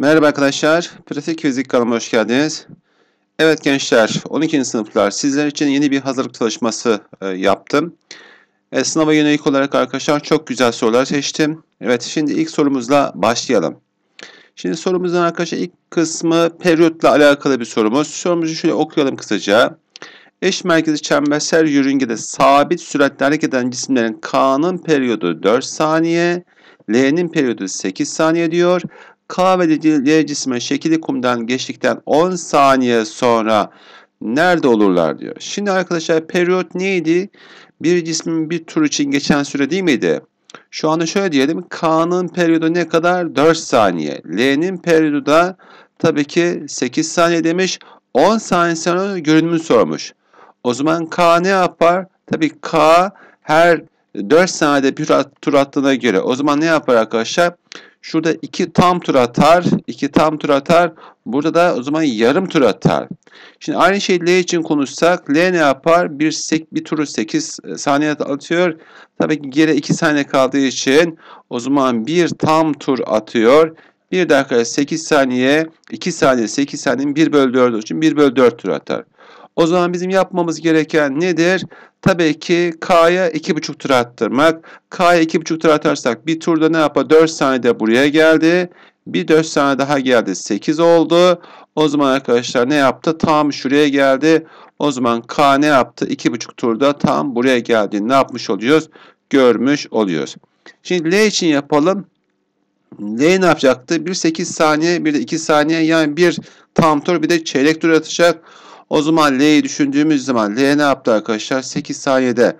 Merhaba arkadaşlar, Pratik Fizik kanalıma hoş geldiniz. Evet gençler, 12. sınıflar sizler için yeni bir hazırlık çalışması e, yaptım. E, sınava yönelik olarak arkadaşlar çok güzel sorular seçtim. Evet, şimdi ilk sorumuzla başlayalım. Şimdi sorumuzdan arkadaşlar ilk kısmı periyotla alakalı bir sorumuz. Sorumuzu şöyle okuyalım kısaca. Eş merkezi çembersel yörüngede sabit süratle hareket eden cisimlerin K'nın periyodu 4 saniye, L'nin periyodu 8 saniye diyor. K ve L cismi şekili kumdan geçtikten 10 saniye sonra nerede olurlar diyor. Şimdi arkadaşlar periyot neydi? Bir cismin bir tur için geçen süre değil miydi? Şu anda şöyle diyelim. K'nın periyodu ne kadar? 4 saniye. L'nin periyodu da tabii ki 8 saniye demiş. 10 saniye sonra görünümünü sormuş. O zaman K ne yapar? Tabii K her 4 saniyede bir tur attığına göre. O zaman ne yapar arkadaşlar? Şurada iki tam tur atar, iki tam tur atar. Burada da o zaman yarım tur atar. Şimdi aynı şey L için konuşsak L ne yapar? Bir, sek, bir turu 8 e, saniye atıyor. Tabii ki geri 2 saniye kaldığı için o zaman bir tam tur atıyor. Bir dakika 8 saniye, 2 saniye, 8 saniyenin 1 bölü 4 için 1 bölü 4 tur atar. O zaman bizim yapmamız gereken nedir? Tabii ki K'ya 2,5 tur attırmak. K'ya 2,5 tur atarsak bir turda ne yapar? 4 saniyede buraya geldi. Bir 4 saniye daha geldi. 8 oldu. O zaman arkadaşlar ne yaptı? Tam şuraya geldi. O zaman K ne yaptı? 2,5 turda tam buraya geldi. Ne yapmış oluyoruz? Görmüş oluyoruz. Şimdi L için yapalım. L ne yapacaktı? Bir 8 saniye, bir de 2 saniye yani bir tam tur bir de çeyrek tur atacak. O zaman L'yi düşündüğümüz zaman L ne yaptı arkadaşlar? 8 saniyede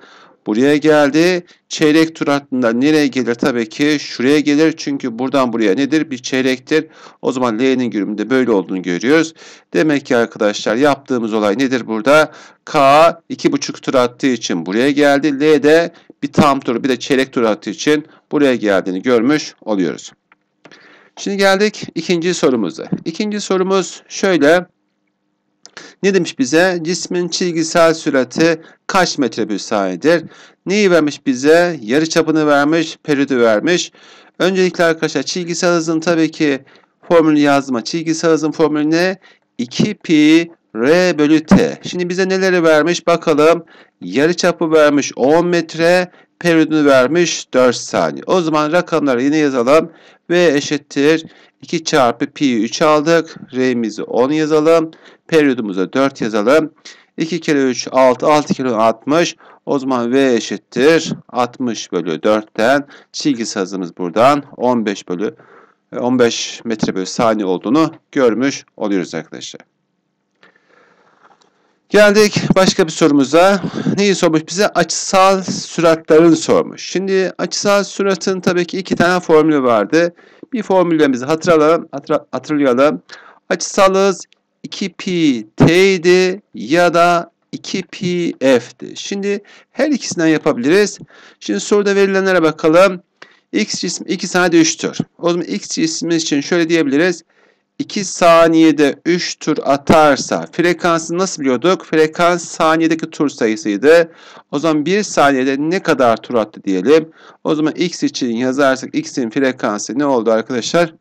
buraya geldi. Çeyrek tur hattında nereye gelir? Tabii ki şuraya gelir. Çünkü buradan buraya nedir? Bir çeyrektir. O zaman L'nin görünümünde böyle olduğunu görüyoruz. Demek ki arkadaşlar yaptığımız olay nedir burada? K 2,5 tur attığı için buraya geldi. L de bir tam tur bir de çeyrek tur attığı için buraya geldiğini görmüş oluyoruz. Şimdi geldik ikinci sorumuza. İkinci sorumuz şöyle. Ne demiş bize? Cismin çizgisel sürati kaç metre bir saniyedir? Neyi vermiş bize? Yarı çapını vermiş, periyodu vermiş. Öncelikle arkadaşlar çizgisel hızın tabii ki formülü yazma. Çizgisel hızın formülü ne? 2 pi r bölü t. Şimdi bize neleri vermiş bakalım. Yarı çapı vermiş 10 metre, periyodunu vermiş 4 saniye. O zaman rakamları yine yazalım. V eşittir 2 çarpı pi 3 aldık. R'mizi 10 yazalım. Periyodumuza 4 yazalım. 2 kere 3 6 6 kere 60. O zaman V eşittir 60 bölü 4'ten çizgi sazımız buradan 15 bölü 15 metre bölü saniye olduğunu görmüş oluyoruz arkadaşlar. Geldik başka bir sorumuza. Neyi sormuş bize? Açısal süratlerini sormuş. Şimdi açısal süratın tabii ki iki tane formülü vardı. Bir formülümüzü hatırlayalım. Hatırla, hatırlayalım. Açısalız 2pi t'ydi ya da 2pi f'di. Şimdi her ikisinden yapabiliriz. Şimdi soruda verilenlere bakalım. x cismi 2 sadece 3'tür. O zaman x cismi için şöyle diyebiliriz. 2 saniyede 3 tur atarsa frekansı nasıl biliyorduk? Frekans saniyedeki tur sayısıydı. O zaman 1 saniyede ne kadar tur attı diyelim. O zaman x için yazarsak x'in frekansı ne oldu arkadaşlar?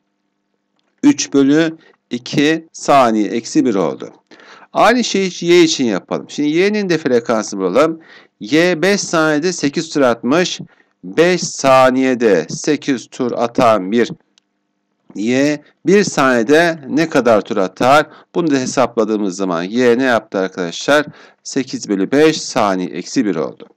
3 bölü 2 saniye eksi 1 oldu. Aynı şeyi y için yapalım. Şimdi y'nin de frekansını bulalım. y 5 saniyede 8 tur atmış. 5 saniyede 8 tur atan bir Y bir saniyede ne kadar tur atar? Bunu da hesapladığımız zaman Y ne yaptı arkadaşlar? 8 bölü 5 saniye eksi 1 oldu.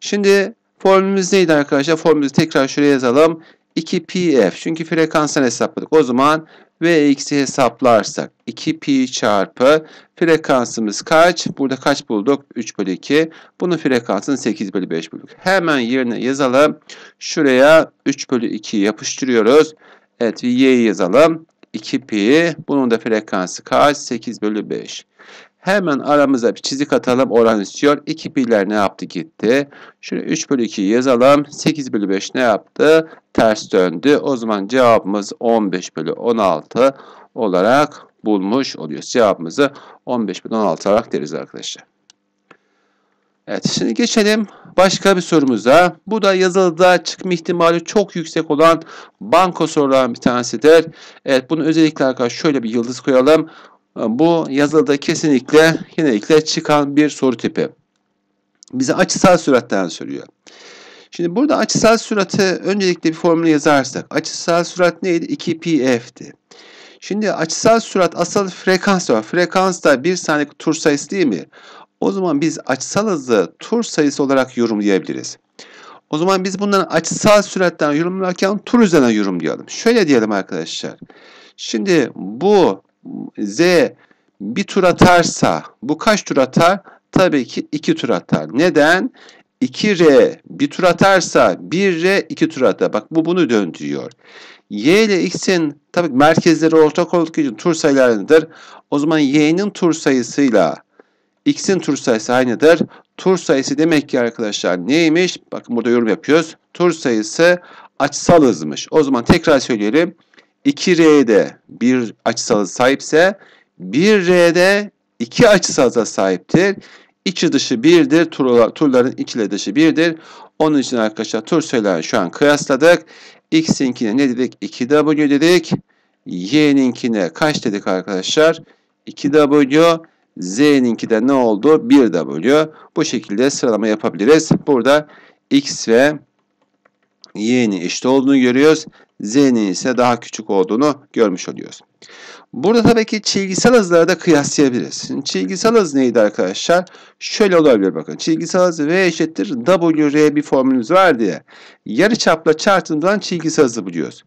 Şimdi formülümüz neydi arkadaşlar? Formülümüzü tekrar şuraya yazalım. 2pf çünkü frekansını hesapladık. O zaman Vx'i hesaplarsak 2pi çarpı frekansımız kaç? Burada kaç bulduk? 3 bölü 2. Bunun frekansını 8 bölü 5 bulduk. Hemen yerine yazalım. Şuraya 3 bölü 2 yapıştırıyoruz. Evet y'yi yazalım. 2 pi. Bunun da frekansı kaç? 8 bölü 5. Hemen aramıza bir çizik atalım. Oran istiyor. 2 pi'ler ne yaptı? Gitti. Şöyle 3 bölü 2'yi yazalım. 8 bölü 5 ne yaptı? Ters döndü. O zaman cevabımız 15 bölü 16 olarak bulmuş oluyoruz. Cevabımızı 15 bölü 16 olarak deriz arkadaşlar. Evet şimdi geçelim başka bir sorumuza. Bu da yazılıda çıkma ihtimali çok yüksek olan banko sorularından bir tanesidir. Evet bunu özellikle arkadaşlar şöyle bir yıldız koyalım. Bu yazılıda kesinlikle genellikle çıkan bir soru tipi. Bize açısal süratten söylüyor. Şimdi burada açısal süratı öncelikle bir formülü yazarsak. Açısal sürat neydi? 2pf'ti. Şimdi açısal sürat asal frekans var. Frekans da bir saniye tur sayısı değil mi? O zaman biz açsal hızı tur sayısı olarak yorumlayabiliriz. O zaman biz bundan açısal süratten yorumlarken tur üzerine yorumlayalım. Şöyle diyelim arkadaşlar. Şimdi bu Z bir tur atarsa bu kaç tur atar? Tabii ki 2 tur atar. Neden? 2R bir tur atarsa 1R 2 tur atar. Bak bu bunu döndürüyor. Y ile X'in tabii merkezleri ortak olduğu için tur sayılarındır. O zaman Y'nin tur sayısıyla x'in tur sayısı aynıdır. Tur sayısı demek ki arkadaşlar neymiş? Bakın burada yorum yapıyoruz. Tur sayısı açsal hızmış. O zaman tekrar söyleyelim. 2R'de bir açısal hız sahipse 1R'de iki açısal hıza sahiptir. İçi dışı 1'dir. Turlar, turların içiyle dışı 1'dir. Onun için arkadaşlar tur sayılarını şu an kıyasladık. X'inkine ne dedik? 2W dedik. Y'ninkine kaç dedik arkadaşlar? 2W. Z'ninki de ne oldu? 1 w Bu şekilde sıralama yapabiliriz. Burada X ve Y'nin eşit olduğunu görüyoruz. Z'nin ise daha küçük olduğunu görmüş oluyoruz. Burada tabii ki çizgisel hızları da kıyaslayabiliriz. Şimdi çizgisel hız neydi arkadaşlar? Şöyle olabilir bakın. Çizgisel hız V eşittir WR bir formülümüz var diye. Yarı çapla çarptığımızdan çizgisel hızı buluyoruz.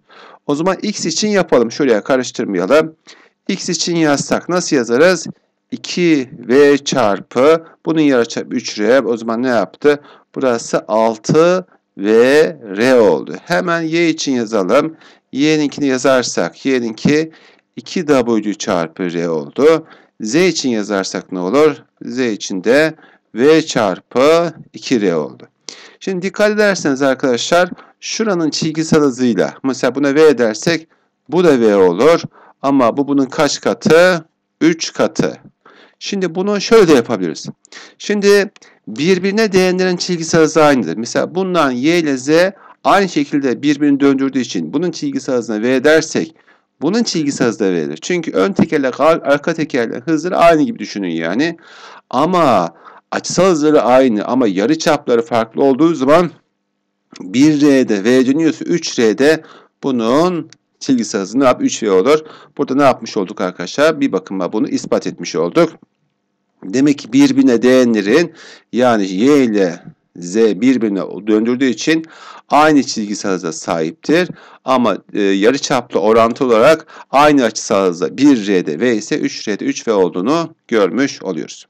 O zaman X için yapalım. Şuraya karıştırmayalım. X için yazsak nasıl yazarız? 2V çarpı bunun yarıçapı 3R. O zaman ne yaptı? Burası 6VR oldu. Hemen Y için yazalım. Y'ninkini yazarsak Y'ninki 2W çarpı R oldu. Z için yazarsak ne olur? Z için de V çarpı 2R oldu. Şimdi dikkat ederseniz arkadaşlar şuranın çizgisel hızıyla mesela buna V dersek bu da V olur. Ama bu bunun kaç katı? 3 katı. Şimdi bunu şöyle de yapabiliriz. Şimdi birbirine değenlerin çizgi hızı aynıdır. Mesela bundan y ile z aynı şekilde birbirini döndürdüğü için bunun çizgi hızına v dersek bunun çizgi çizgisi da V'dir. Çünkü ön tekerle arka tekerle hızları aynı gibi düşünün yani. Ama açısal hızları aynı ama yarı çapları farklı olduğu zaman 1R'de V dönüyorsa 3R'de bunun çizgi hızı ne yap? 3V olur. Burada ne yapmış olduk arkadaşlar? Bir bakıma bunu ispat etmiş olduk. Demek ki birbirine değenlerin yani y ile z birbirine döndürdüğü için aynı çizgi sahada sahiptir. Ama e, yarı çaplı orantı olarak aynı açı sahada 1R'de V ise 3R'de 3V olduğunu görmüş oluyoruz.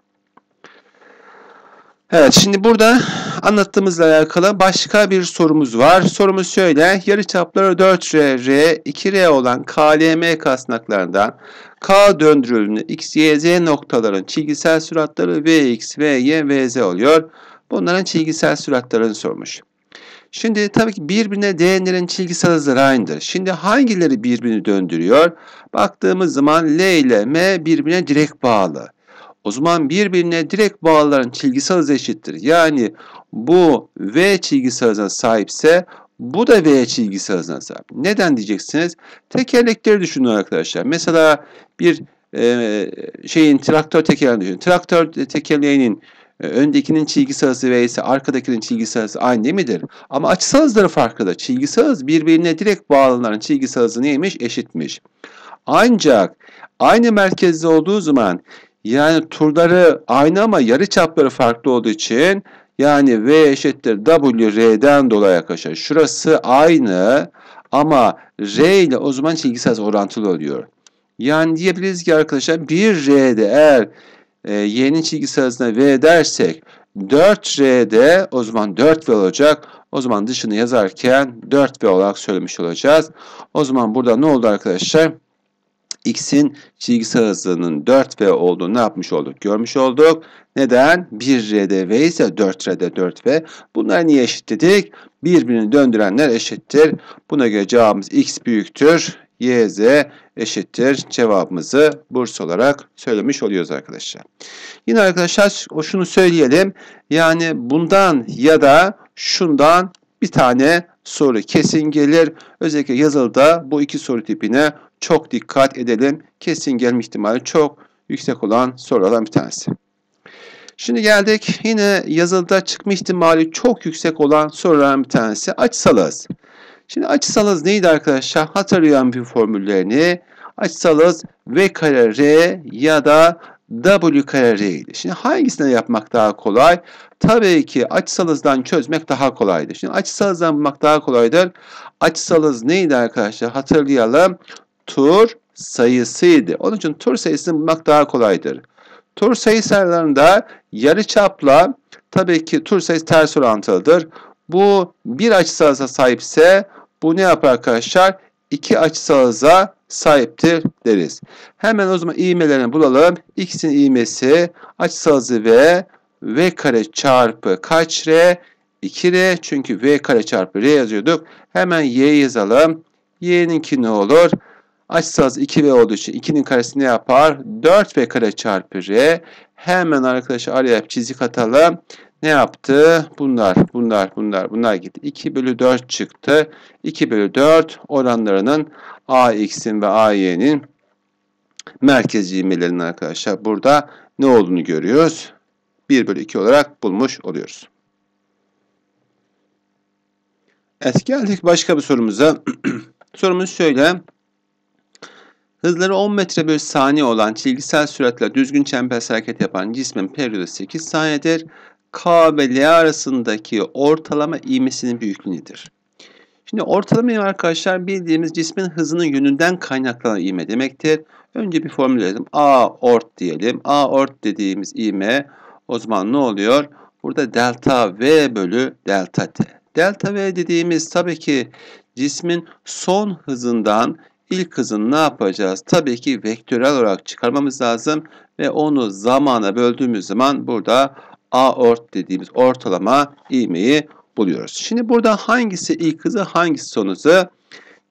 Evet şimdi burada anlattığımızla alakalı başka bir sorumuz var. Sorumuz şöyle. Yarıçapları 4R, R, 2R olan KLM kasnaklarından K döndürülünü X, Y, Z noktaların çizgisel süratları VX, VY, VZ oluyor. Bunların çizgisel süratlarını sormuş. Şimdi tabii ki birbirine değenlerin çizgisel hızları aynıdır. Şimdi hangileri birbirini döndürüyor? Baktığımız zaman L ile M birbirine direkt bağlı. O zaman birbirine direkt bağların çizgisel hızı eşittir. Yani bu V çizgisel hızına sahipse bu da V çizgisel hızına sahip. Neden diyeceksiniz? Tekerlekleri düşünün arkadaşlar. Mesela bir e, şeyin traktör tekerleğini düşünün. Traktör tekerleğinin e, Öndekinin çizgi sırası V ise arkadakinin çizgi sırası aynı değil midir? Ama açısal hızları farklıdır. Çizgi sırası birbirine direkt bağlanan çizgi sırası neymiş? Eşitmiş. Ancak aynı merkezde olduğu zaman yani turları aynı ama yarı çapları farklı olduğu için yani V eşittir WR'den dolayı arkadaşlar. Şurası aynı ama R ile o zaman ilgisayar orantılı oluyor. Yani diyebiliriz ki arkadaşlar bir R'de eğer e, Y'nin çizgisayarına V dersek 4R'de o zaman 4V olacak. O zaman dışını yazarken 4V olarak söylemiş olacağız. O zaman burada ne oldu arkadaşlar? x'in çizgisel hızının 4v olduğunu ne yapmış olduk? Görmüş olduk. Neden? 1r'de v ise 4r'de 4v. Bunları niye eşitledik? Birbirini döndürenler eşittir. Buna göre cevabımız x büyüktür. YZ eşittir cevabımızı burs olarak söylemiş oluyoruz arkadaşlar. Yine arkadaşlar o şunu söyleyelim. Yani bundan ya da şundan bir tane soru kesin gelir. Özellikle yazılıda bu iki soru tipine çok dikkat edelim. Kesin gelme ihtimali çok yüksek olan sorulardan bir tanesi. Şimdi geldik yine yazılıda çıkma ihtimali çok yüksek olan sorulardan bir tanesi Açsalız. Şimdi açsalız neydi arkadaşlar? Hatırlayan bir formüllerini açsalız V kare R ya da W kare R idi. Şimdi hangisini yapmak daha kolay? Tabii ki açsalızdan çözmek daha kolaydı. Şimdi açsalızdan bulmak daha kolaydır. Açsalız neydi arkadaşlar? Hatırlayalım tur sayısıydı. Onun için tur sayısını bulmak daha kolaydır. Tur sayılarında yarı çapla tabii ki tur sayısı ters orantılıdır. Bu bir açısalaza sahipse bu ne yapar arkadaşlar? İki açısalaza sahiptir deriz. Hemen o zaman iğmelerini bulalım. X'in iğmesi açısalazı ve v kare çarpı kaç r? 2r çünkü v kare çarpı r yazıyorduk. Hemen y yazalım. y'ninki ne olur? Açsaz 2V olduğu için 2'nin karesi ne yapar? 4V kare çarpı R. Hemen arkadaşlar araya çizik atalım. Ne yaptı? Bunlar, bunlar, bunlar, bunlar gitti. 2 bölü 4 çıktı. 2 bölü 4 oranlarının AX'in ve AY'nin merkez ivmelerinin arkadaşlar burada ne olduğunu görüyoruz. 1 bölü 2 olarak bulmuş oluyoruz. Evet geldik başka bir sorumuza. Sorumuz şöyle. Hızları 10 metre bölü saniye olan çizgisel süratle düzgün çembersel hareket yapan cismin periyodu 8 saniyedir. K ve L arasındaki ortalama ivmesinin büyüklüğüdür. Şimdi ortalama ivme arkadaşlar bildiğimiz cismin hızının yönünden kaynaklanan ivme demektir. Önce bir formül edelim. A ort diyelim. A ort dediğimiz ivme o zaman ne oluyor? Burada delta V bölü delta T. Delta V dediğimiz tabii ki cismin son hızından ilk hızını ne yapacağız? Tabii ki vektörel olarak çıkarmamız lazım ve onu zamana böldüğümüz zaman burada a ort dediğimiz ortalama ivmeyi buluyoruz. Şimdi burada hangisi ilk hızı hangisi son hızı?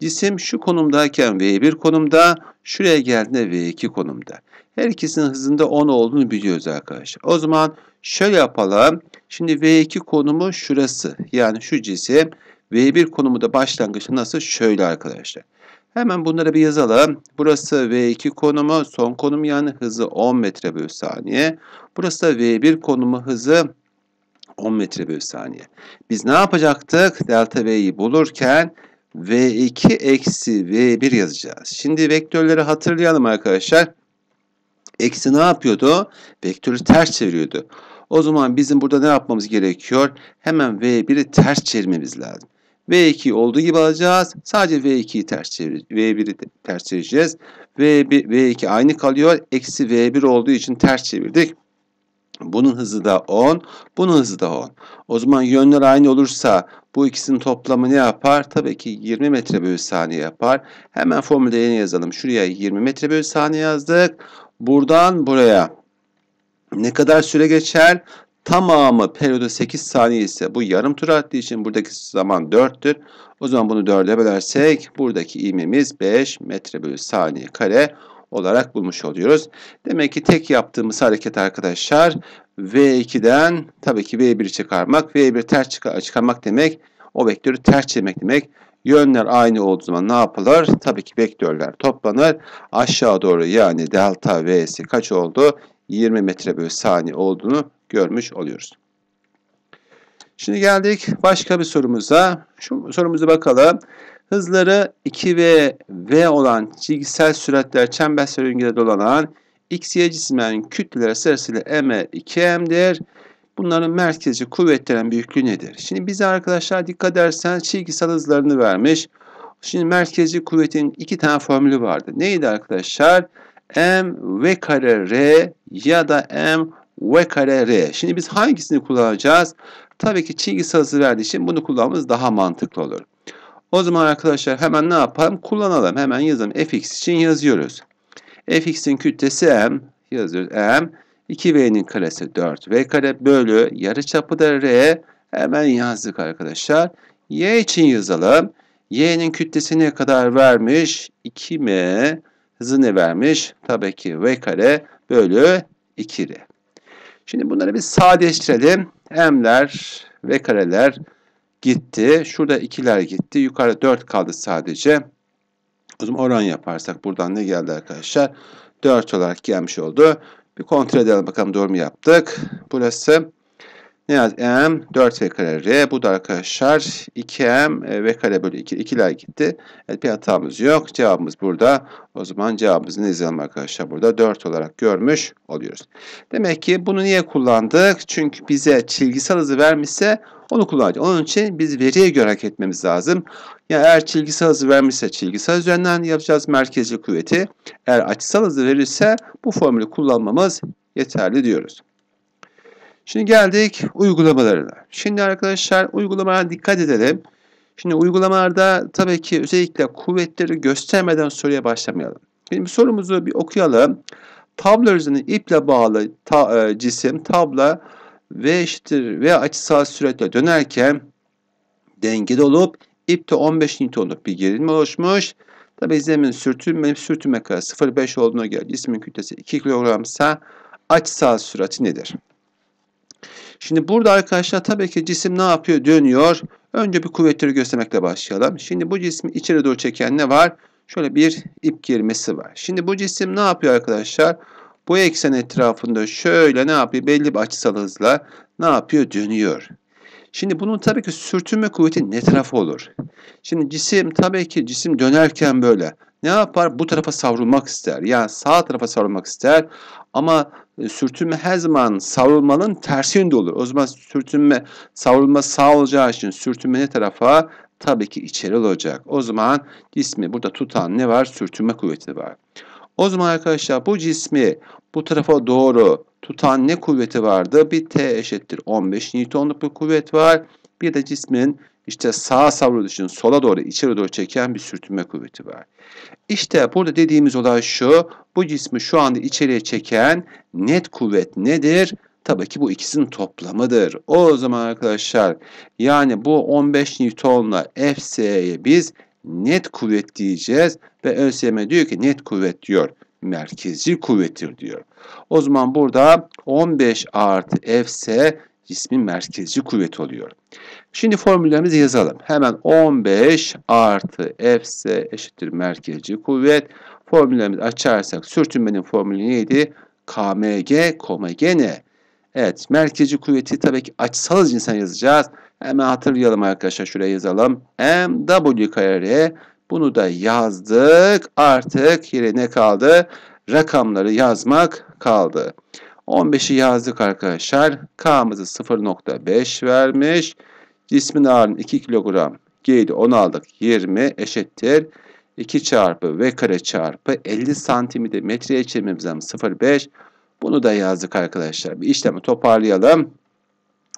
Cisim şu konumdayken V1 konumda, şuraya geldiğinde V2 konumda. Her ikisinin hızında 10 olduğunu biliyoruz arkadaşlar. O zaman şöyle yapalım. Şimdi V2 konumu şurası. Yani şu cisim V1 konumu da başlangıçta nasıl? Şöyle arkadaşlar. Hemen bunları bir yazalım. Burası V2 konumu, son konum yani hızı 10 metre bölü saniye. Burası da V1 konumu hızı 10 metre bölü saniye. Biz ne yapacaktık? Delta V'yi bulurken V2 eksi V1 yazacağız. Şimdi vektörleri hatırlayalım arkadaşlar. Eksi ne yapıyordu? Vektörü ters çeviriyordu. O zaman bizim burada ne yapmamız gerekiyor? Hemen V1'i ters çevirmemiz lazım. V2 olduğu gibi alacağız. Sadece V2'yi ters çevir V1'i ters çevireceğiz. V1, V2 aynı kalıyor. Eksi V1 olduğu için ters çevirdik. Bunun hızı da 10, bunun hızı da 10. O zaman yönler aynı olursa bu ikisinin toplamı ne yapar? Tabii ki 20 metre bölü saniye yapar. Hemen formülde yeni yazalım. Şuraya 20 metre bölü saniye yazdık. Buradan buraya ne kadar süre geçer? Tamamı periyodu 8 saniye ise bu yarım tur attığı için buradaki zaman 4'tür. O zaman bunu 4'e bölersek buradaki ivmemiz 5 metre bölü saniye kare olarak bulmuş oluyoruz. Demek ki tek yaptığımız hareket arkadaşlar V2'den tabii ki V1'i çıkarmak. V1 ters çıkarmak demek o vektörü ters çevirmek demek. Yönler aynı olduğu zaman ne yapılır? Tabii ki vektörler toplanır. Aşağı doğru yani delta V'si kaç oldu? 20 metre bölü saniye olduğunu görmüş oluyoruz. Şimdi geldik başka bir sorumuza. Şu sorumuza bakalım. Hızları 2 ve v olan çizgisel süratler çember sürüngede dolanan x, y cisimlerin kütleleri sırasıyla m, 2m'dir. Bunların merkezci kuvvetlerin büyüklüğü nedir? Şimdi bize arkadaşlar dikkat edersen, çizgisel hızlarını vermiş. Şimdi merkezci kuvvetin iki tane formülü vardı. Neydi arkadaşlar? Arkadaşlar m v kare r ya da m v kare r. Şimdi biz hangisini kullanacağız? Tabii ki çizgi sayısı verdiği için bunu kullanmamız daha mantıklı olur. O zaman arkadaşlar hemen ne yapalım? Kullanalım. Hemen yazalım. fx için yazıyoruz. fx'in kütlesi m. Yazıyoruz m. 2v'nin karesi 4v kare bölü yarıçapı da r. Hemen yazdık arkadaşlar. y için yazalım. y'nin kütlesi ne kadar vermiş? 2m hızı ne vermiş? Tabii ki v kare bölü 2r. Şimdi bunları bir sadeleştirelim. M'ler, v kareler gitti. Şurada 2'ler gitti. Yukarıda 4 kaldı sadece. O zaman oran yaparsak buradan ne geldi arkadaşlar? 4 olarak gelmiş oldu. Bir kontrol edelim bakalım doğru mu yaptık. Burası ne yaz? M 4 V kare R. Bu da arkadaşlar 2M e, V kare bölü 2. 2'ler gitti. Evet bir hatamız yok. Cevabımız burada. O zaman cevabımızı ne yazalım arkadaşlar? Burada 4 olarak görmüş oluyoruz. Demek ki bunu niye kullandık? Çünkü bize çizgisel hızı vermişse onu kullanacağız. Onun için biz veriye göre hareket etmemiz lazım. Yani eğer çizgisel hızı vermişse çizgisel üzerinden yapacağız merkezci kuvveti. Eğer açısal hızı verirse bu formülü kullanmamız yeterli diyoruz. Şimdi geldik uygulamalarına. Şimdi arkadaşlar uygulamalara dikkat edelim. Şimdi uygulamalarda tabii ki özellikle kuvvetleri göstermeden soruya başlamayalım. Şimdi sorumuzu bir okuyalım. Tablo üzerine iple bağlı ta, e, cisim tabla V eşittir V açısal süratle dönerken dengede olup ipte 15 Newton'luk bir gerilme oluşmuş. Tabi zemin sürtünme, sürtünme kadar 0,5 olduğuna göre cismin kütlesi 2 kilogramsa açısal sürati nedir? Şimdi burada arkadaşlar tabii ki cisim ne yapıyor? Dönüyor. Önce bir kuvvetleri göstermekle başlayalım. Şimdi bu cismi içeri doğru çeken ne var? Şöyle bir ip girmesi var. Şimdi bu cisim ne yapıyor arkadaşlar? Bu eksen etrafında şöyle ne yapıyor? Belli bir açısal hızla ne yapıyor? Dönüyor. Şimdi bunun tabii ki sürtünme kuvveti ne tarafı olur? Şimdi cisim tabii ki cisim dönerken böyle ne yapar? Bu tarafa savrulmak ister. Yani sağ tarafa savrulmak ister. Ama e, sürtünme her zaman savrulmanın tersi yönde olur. O zaman sürtünme, savrulma sağ olacağı için sürtünme ne tarafa? Tabii ki içeri olacak. O zaman cismi burada tutan ne var? Sürtünme kuvveti var. O zaman arkadaşlar bu cismi bu tarafa doğru tutan ne kuvveti vardı? Bir T eşittir 15 Newton'luk bir kuvvet var. Bir de cismin işte sağa savru düşün, sola doğru içeri doğru çeken bir sürtünme kuvveti var. İşte burada dediğimiz olay şu, bu cismi şu anda içeriye çeken net kuvvet nedir? Tabii ki bu ikisinin toplamıdır. O zaman arkadaşlar yani bu 15 Newton'la FS'ye biz net kuvvet diyeceğiz ve ÖSYM diyor ki net kuvvet diyor. Merkezci kuvvettir diyor. O zaman burada 15 artı F cismin merkezci kuvveti oluyor. Şimdi formüllerimizi yazalım. Hemen 15 artı Fs eşittir merkezi kuvvet. Formüllerimizi açarsak sürtünmenin formülü neydi? Kmg, Kmgn. Evet merkezi kuvveti tabii ki açsal cinsen yazacağız. Hemen hatırlayalım arkadaşlar şuraya yazalım. MW kare bunu da yazdık. Artık yere ne kaldı? Rakamları yazmak kaldı. 15'i yazdık arkadaşlar. K'mızı 0.5 vermiş. Cismin ağırlığının 2 kilogram. G'li 10 aldık. 20 eşittir. 2 çarpı V kare çarpı 50 santimide metreye çevirmemiz lazım. 0,5. Bunu da yazdık arkadaşlar. Bir işlemi toparlayalım.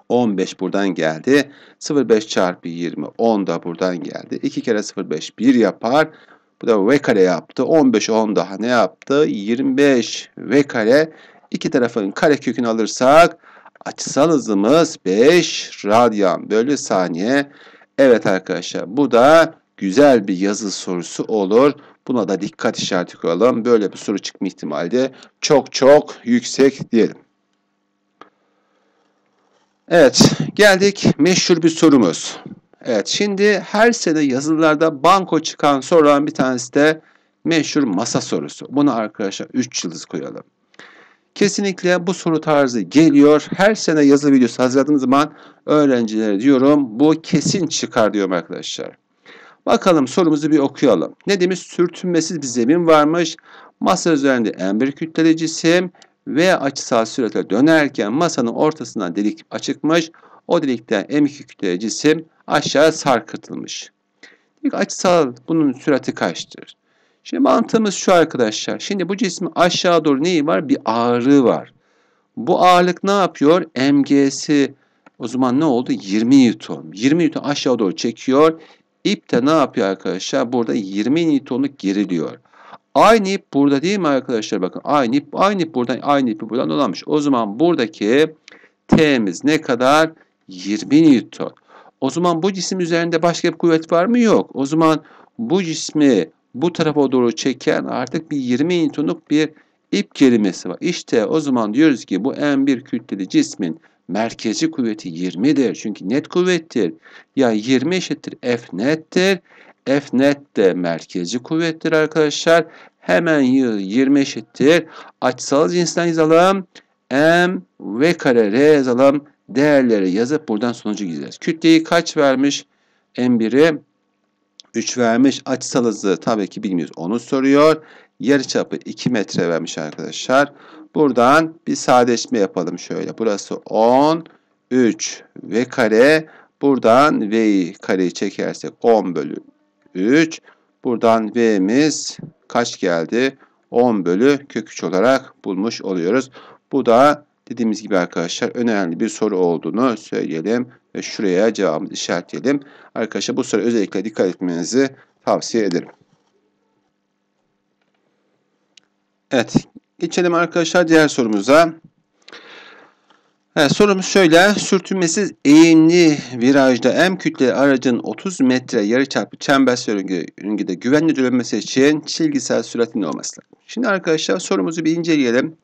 15 buradan geldi. 0,5 çarpı 20. 10 da buradan geldi. 2 kere 0,5 1 yapar. Bu da V kare yaptı. 15 10 daha ne yaptı? 25 V kare. İki tarafın kare kökünü alırsak Açısal hızımız 5 radyan bölü saniye. Evet arkadaşlar bu da güzel bir yazı sorusu olur. Buna da dikkat işareti koyalım. Böyle bir soru çıkma ihtimali de çok çok yüksek diyelim. Evet geldik meşhur bir sorumuz. Evet şimdi her sene yazılılarda banko çıkan sorulan bir tanesi de meşhur masa sorusu. Buna arkadaşlar 3 yıldız koyalım. Kesinlikle bu soru tarzı geliyor. Her sene yazılı videosu hazırladığım zaman öğrencilere diyorum bu kesin çıkar diyorum arkadaşlar. Bakalım sorumuzu bir okuyalım. Ne demiş? Sürtünmesiz bir zemin varmış. Masa üzerinde en bir kütleli cisim ve açısal süratle dönerken masanın ortasından delik açıkmış. O delikten M2 kütleli cisim aşağı sarkıtılmış. Delik açısal bunun sürati kaçtır? Şimdi mantığımız şu arkadaşlar. Şimdi bu cismin aşağı doğru neyi var? Bir ağırlığı var. Bu ağırlık ne yapıyor? MG'si o zaman ne oldu? 20 Newton. 20 Newton aşağı doğru çekiyor. İp de ne yapıyor arkadaşlar? Burada 20 Newton'luk geriliyor. Aynı ip burada değil mi arkadaşlar? Bakın aynı ip, aynı ip buradan, aynı ipi buradan dolanmış. O zaman buradaki T'miz ne kadar? 20 Newton. O zaman bu cisim üzerinde başka bir kuvvet var mı? Yok. O zaman bu cismi bu tarafa doğru çeken artık bir 20 Newton'luk bir ip kelimesi var. İşte o zaman diyoruz ki bu M1 kütleli cismin merkezi kuvveti 20'dir. Çünkü net kuvvettir. Ya 20 eşittir F nettir. F net de merkezi kuvvettir arkadaşlar. Hemen 20 eşittir. Açsal cinsten yazalım. M V kare R yazalım. Değerleri yazıp buradan sonucu gideceğiz. Kütleyi kaç vermiş? M1'i 3 vermiş. açısalızı tabii ki bilmiyoruz. Onu soruyor. Yarıçapı 2 metre vermiş arkadaşlar. Buradan bir sadeleşme yapalım şöyle. Burası 10, 3 v kare. Buradan v kareyi çekersek 10 bölü 3. Buradan v'miz kaç geldi? 10 bölü kök 3 olarak bulmuş oluyoruz. Bu da dediğimiz gibi arkadaşlar önemli bir soru olduğunu söyleyelim ve şuraya cevabımızı işaretleyelim. Arkadaşlar bu soru özellikle dikkat etmenizi tavsiye ederim. Evet geçelim arkadaşlar diğer sorumuza. Evet, sorumuz şöyle. Sürtünmesiz eğimli virajda M kütle aracın 30 metre yarıçapı çember yörünge, güvenli dönmesi için çizgisel süratin olması lazım. Şimdi arkadaşlar sorumuzu bir inceleyelim.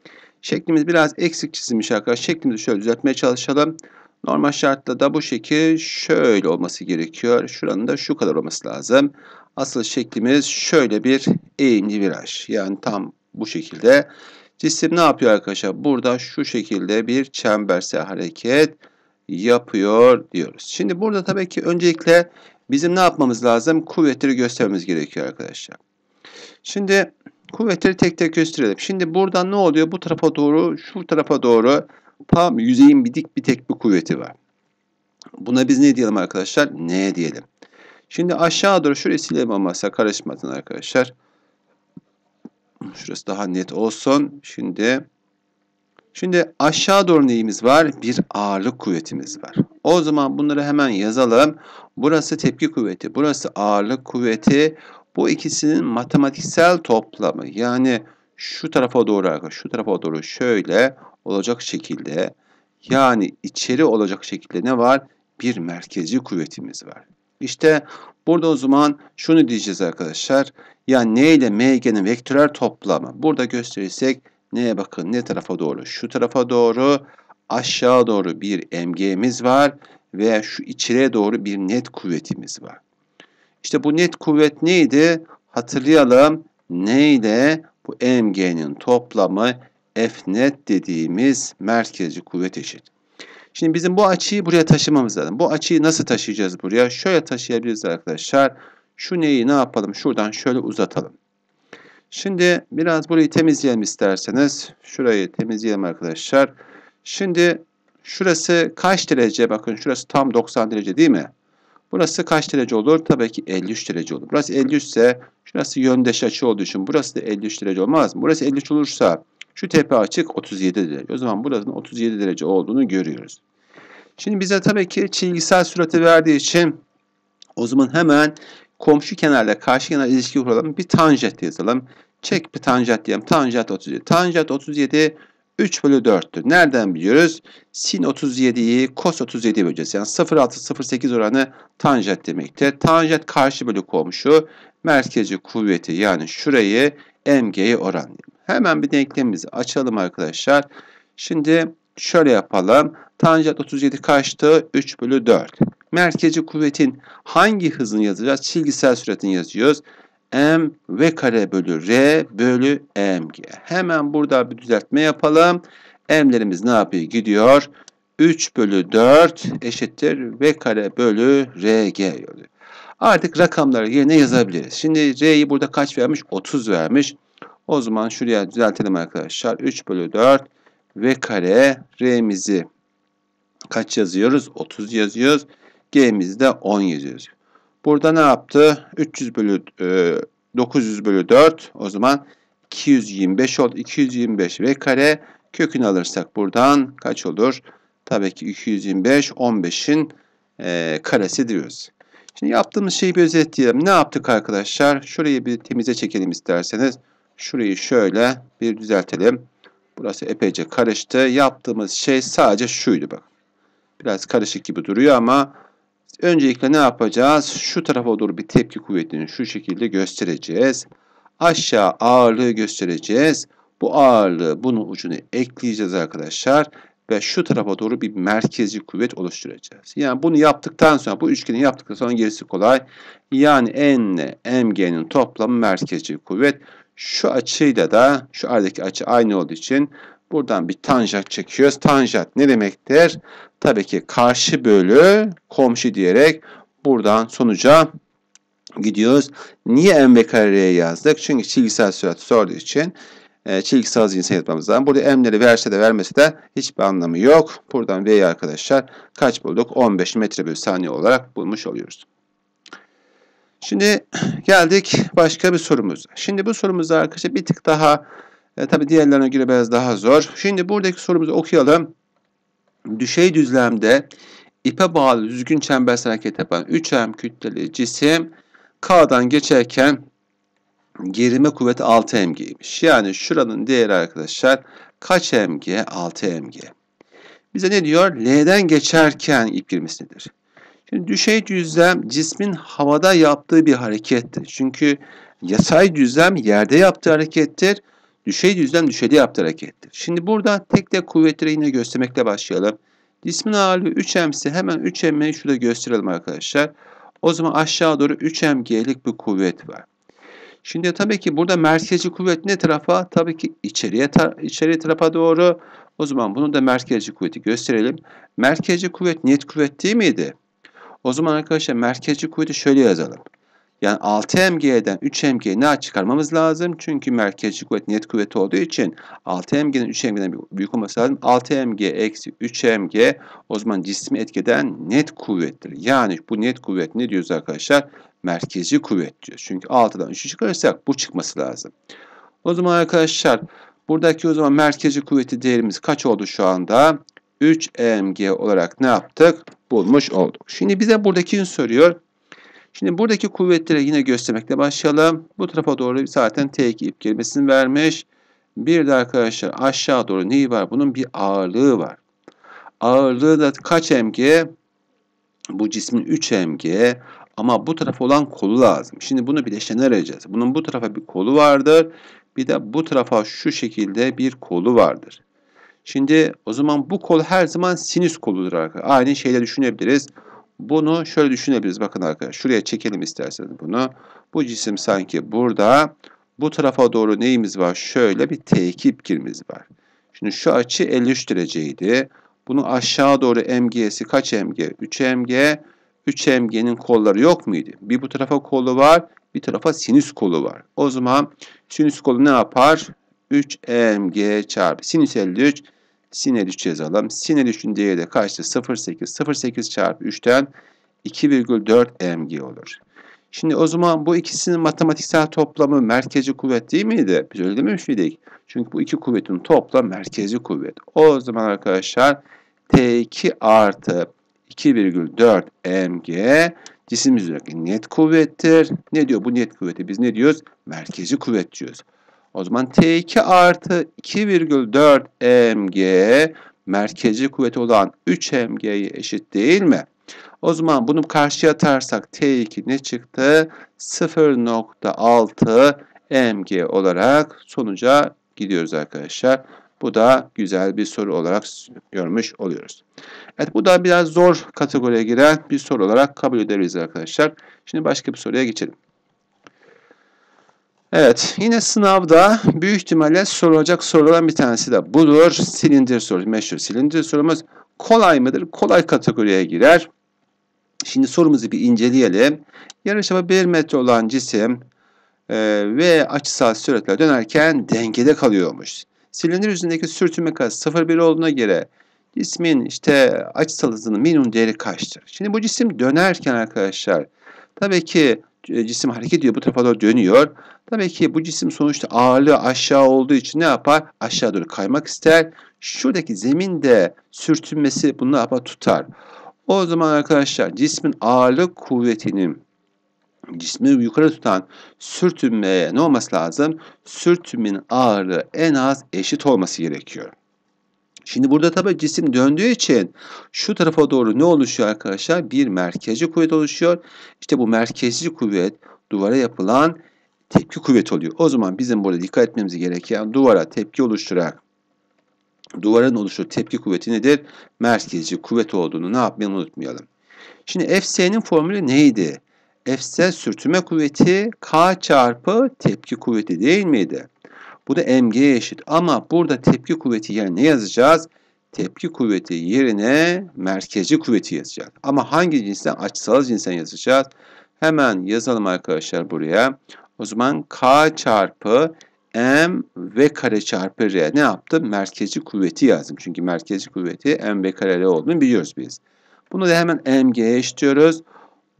Şeklimiz biraz eksik çizilmiş arkadaşlar. Şeklimizi şöyle düzeltmeye çalışalım. Normal şartta da bu şekil şöyle olması gerekiyor. Şuranın da şu kadar olması lazım. Asıl şeklimiz şöyle bir eğimli viraj. Yani tam bu şekilde. Cisim ne yapıyor arkadaşlar? Burada şu şekilde bir çemberse hareket yapıyor diyoruz. Şimdi burada tabii ki öncelikle bizim ne yapmamız lazım? Kuvvetleri göstermemiz gerekiyor arkadaşlar. Şimdi kuvvetleri tek tek gösterelim. Şimdi buradan ne oluyor? Bu tarafa doğru, şu tarafa doğru tam yüzeyin bir dik bir tek bir kuvveti var. Buna biz ne diyelim arkadaşlar? N diyelim. Şimdi aşağı doğru şurayı silelim ama karışmasın arkadaşlar. Şurası daha net olsun. Şimdi şimdi aşağı doğru neyimiz var? Bir ağırlık kuvvetimiz var. O zaman bunları hemen yazalım. Burası tepki kuvveti, burası ağırlık kuvveti. Bu ikisinin matematiksel toplamı. Yani şu tarafa doğru arkadaşlar, şu tarafa doğru şöyle olacak şekilde yani içeri olacak şekilde ne var? Bir merkezi kuvvetimiz var. İşte burada o zaman şunu diyeceğiz arkadaşlar. ya N ile MG'nin vektörel toplamı. Burada gösterirsek neye bakın ne tarafa doğru? Şu tarafa doğru aşağı doğru bir MG'miz var ve şu içeriye doğru bir net kuvvetimiz var. İşte bu net kuvvet neydi? Hatırlayalım. N ile bu MG'nin toplamı F dediğimiz merkezi kuvvet eşit. Şimdi bizim bu açıyı buraya taşımamız lazım. Bu açıyı nasıl taşıyacağız buraya? Şöyle taşıyabiliriz arkadaşlar. Şu neyi ne yapalım? Şuradan şöyle uzatalım. Şimdi biraz burayı temizleyelim isterseniz. Şurayı temizleyelim arkadaşlar. Şimdi şurası kaç derece? Bakın şurası tam 90 derece değil mi? Burası kaç derece olur? Tabii ki 53 derece olur. Burası 53 ise şurası yöndeş açı olduğu için burası da 53 derece olmaz mı? Burası 53 olursa şu tepe açık 37 derece. O zaman burasının 37 derece olduğunu görüyoruz. Şimdi bize tabii ki çizgisel süratı verdiği için o zaman hemen komşu kenarla karşı kenar ilişki kuralım. Bir tanjant yazalım. Çek bir tanjant diyelim. Tanjant 37. Tanjant 37 3 bölü 4'tür. Nereden biliyoruz? Sin 37'yi kos 37 böleceğiz. Yani 0,6-0,8 oranı tanjant demektir. Tanjant karşı bölü komşu merkezi kuvveti yani şurayı mg'ye oranlayalım. Hemen bir denklemimizi açalım arkadaşlar. Şimdi şöyle yapalım. Tanjant 37 kaçtı? 3 bölü 4. Merkezi kuvvetin hangi hızını yazacağız? Çizgisel süratini yazıyoruz. M V kare bölü R bölü MG. Hemen burada bir düzeltme yapalım. M'lerimiz ne yapıyor? Gidiyor. 3 bölü 4 eşittir V kare bölü RG oluyor. Artık rakamları yerine yazabiliriz. Şimdi R'yi burada kaç vermiş? 30 vermiş. O zaman şuraya düzeltelim arkadaşlar. 3 bölü 4 v kare r'mizi kaç yazıyoruz? 30 yazıyoruz. G'mizi de 10 yazıyoruz. Burada ne yaptı? 300 bölü e, 900 bölü 4 o zaman 225 oldu. 225 v kare kökünü alırsak buradan kaç olur? Tabii ki 225 15'in e, karesi diyoruz. Şimdi yaptığımız şeyi bir özetleyelim. Ne yaptık arkadaşlar? Şurayı bir temize çekelim isterseniz. Şurayı şöyle bir düzeltelim. Burası epeyce karıştı. Yaptığımız şey sadece şuydu bak. Biraz karışık gibi duruyor ama öncelikle ne yapacağız? Şu tarafa doğru bir tepki kuvvetini şu şekilde göstereceğiz. Aşağı ağırlığı göstereceğiz. Bu ağırlığı bunun ucunu ekleyeceğiz arkadaşlar ve şu tarafa doğru bir merkezi kuvvet oluşturacağız. Yani bunu yaptıktan sonra bu üçgeni yaptıktan sonra gerisi kolay. Yani n ile mg'nin toplamı merkezi kuvvet. Şu açıyla da şu aradaki açı aynı olduğu için buradan bir tanjant çekiyoruz. Tanjant ne demektir? Tabii ki karşı bölü komşu diyerek buradan sonuca gidiyoruz. Niye m ve kareye yazdık? Çünkü çizgisel sürat sorduğu için e, çizgisel cinsel yazmamız lazım. Burada m'leri verse de vermese de hiçbir anlamı yok. Buradan v'yi arkadaşlar kaç bulduk? 15 metre bölü saniye olarak bulmuş oluyoruz. Şimdi geldik başka bir sorumuz. Şimdi bu sorumuzda arkadaşlar bir tık daha e, tabi diğerlerine göre biraz daha zor. Şimdi buradaki sorumuzu okuyalım. Düşey düzlemde ipe bağlı düzgün çembersel hareket yapan 3M kütleli cisim K'dan geçerken gerime kuvveti 6 mg'ymiş. Yani şuranın değeri arkadaşlar kaç mg? 6 mg. Bize ne diyor? L'den geçerken ip girmesidir. Şimdi düşey düzlem cismin havada yaptığı bir harekettir. Çünkü yatay düzlem yerde yaptığı harekettir. Düşey düzlem düşeyde yaptığı harekettir. Şimdi burada tek tek kuvvetleri yine göstermekle başlayalım. Cismin ağırlığı 3m ise hemen 3m'yi şurada gösterelim arkadaşlar. O zaman aşağı doğru 3mg'lik bir kuvvet var. Şimdi tabii ki burada merkezi kuvvet ne tarafa? Tabii ki içeriye ta içeriye tarafa doğru. O zaman bunu da merkezi kuvveti gösterelim. Merkezi kuvvet net kuvvet değil miydi? O zaman arkadaşlar merkezci kuvveti şöyle yazalım. Yani 6 MG'den 3 MG'ye ne çıkarmamız lazım? Çünkü merkezci kuvvet net kuvvet olduğu için 6 MG'den 3 MG'den büyük olması lazım. 6 MG eksi 3 MG o zaman cismi etkeden net kuvvettir. Yani bu net kuvvet ne diyoruz arkadaşlar? Merkezci kuvvet diyoruz. Çünkü 6'dan 3'ü çıkarırsak bu çıkması lazım. O zaman arkadaşlar buradaki o zaman merkezci kuvveti değerimiz kaç oldu şu anda? 3 MG olarak ne yaptık? bulmuş olduk. Şimdi bize buradaki soruyor. Şimdi buradaki kuvvetleri yine göstermekle başlayalım. Bu tarafa doğru zaten T2 ip kelimesini vermiş. Bir de arkadaşlar aşağı doğru neyi var? Bunun bir ağırlığı var. Ağırlığı da kaç mg? Bu cismin 3 mg. Ama bu tarafa olan kolu lazım. Şimdi bunu bileştireceğiz. Bunun bu tarafa bir kolu vardır. Bir de bu tarafa şu şekilde bir kolu vardır. Şimdi o zaman bu kol her zaman sinüs koludur arkadaşlar. Aynı şeyle düşünebiliriz. Bunu şöyle düşünebiliriz. Bakın arkadaşlar şuraya çekelim isterseniz bunu. Bu cisim sanki burada. Bu tarafa doğru neyimiz var? Şöyle bir tekip kirimiz var. Şimdi şu açı 53 dereceydi. Bunu aşağı doğru MG'si kaç MG? 3 MG. 3 MG'nin kolları yok muydu? Bir bu tarafa kolu var, bir tarafa sinüs kolu var. O zaman sinüs kolu ne yapar? 3 mg çarpı sinüs 53 sin 53 yazalım. Sin 53'ün değeri de kaçtı? 0,8. 0,8 çarpı 3'ten 2,4 mg olur. Şimdi o zaman bu ikisinin matematiksel toplamı merkezi kuvvet değil miydi? Biz öyle dememiş miydik? Çünkü bu iki kuvvetin toplam merkezi kuvvet. O zaman arkadaşlar T2 artı 2,4 mg cisim üzerindeki net kuvvettir. Ne diyor bu net kuvveti? Biz ne diyoruz? Merkezi kuvvet diyoruz. O zaman T2 artı 2,4 mg merkezi kuvveti olan 3 mg'ye eşit değil mi? O zaman bunu karşıya atarsak T2 ne çıktı? 0.6 mg olarak sonuca gidiyoruz arkadaşlar. Bu da güzel bir soru olarak görmüş oluyoruz. Evet bu da biraz zor kategoriye giren bir soru olarak kabul ederiz arkadaşlar. Şimdi başka bir soruya geçelim. Evet yine sınavda büyük ihtimalle sorulacak sorulardan bir tanesi de budur. Silindir sorusu meşhur silindir sorumuz. Kolay mıdır? Kolay kategoriye girer. Şimdi sorumuzu bir inceleyelim. Yarı çapı 1 metre olan cisim e, ve açısal süratle dönerken dengede kalıyormuş. Silindir üzerindeki sürtünme kası 0,1 olduğuna göre cismin işte açısal hızının minimum değeri kaçtır? Şimdi bu cisim dönerken arkadaşlar tabii ki e, cisim hareket ediyor bu tarafa doğru dönüyor. Tabii ki bu cisim sonuçta ağırlığı aşağı olduğu için ne yapar? Aşağı doğru kaymak ister. Şuradaki zeminde sürtünmesi bunu ne yapar? Tutar. O zaman arkadaşlar cismin ağırlık kuvvetinin cismi yukarı tutan sürtünmeye ne olması lazım? Sürtünmenin ağırlığı en az eşit olması gerekiyor. Şimdi burada tabii cisim döndüğü için şu tarafa doğru ne oluşuyor arkadaşlar? Bir merkezci kuvvet oluşuyor. İşte bu merkezci kuvvet duvara yapılan tepki kuvvet oluyor. O zaman bizim burada dikkat etmemiz gereken duvara tepki oluşturarak duvarın oluşturduğu tepki kuvveti nedir? Merkezci kuvvet olduğunu ne yapmayalım unutmayalım. Şimdi FS'nin formülü neydi? Fs sürtünme kuvveti K çarpı tepki kuvveti değil miydi? Bu da mg eşit. Ama burada tepki kuvveti yerine ne yazacağız? Tepki kuvveti yerine merkezci kuvveti yazacağız. Ama hangi cinsten? Açısal cinsten yazacağız. Hemen yazalım arkadaşlar buraya. O zaman K çarpı M V kare çarpı R ne yaptım? Merkezi kuvveti yazdım. Çünkü merkezi kuvveti M V kare R olduğunu biliyoruz biz. Bunu da hemen MG'ye eşitliyoruz.